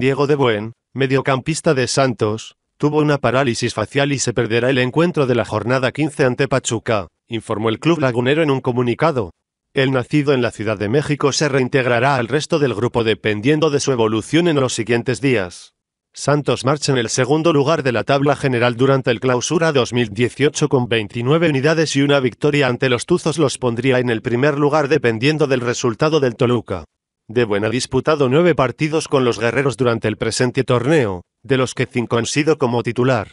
Diego de Buen, mediocampista de Santos, tuvo una parálisis facial y se perderá el encuentro de la jornada 15 ante Pachuca, informó el club lagunero en un comunicado. El nacido en la Ciudad de México se reintegrará al resto del grupo dependiendo de su evolución en los siguientes días. Santos marcha en el segundo lugar de la tabla general durante el clausura 2018 con 29 unidades y una victoria ante los Tuzos los pondría en el primer lugar dependiendo del resultado del Toluca. De ha disputado nueve partidos con los guerreros durante el presente torneo, de los que cinco han sido como titular.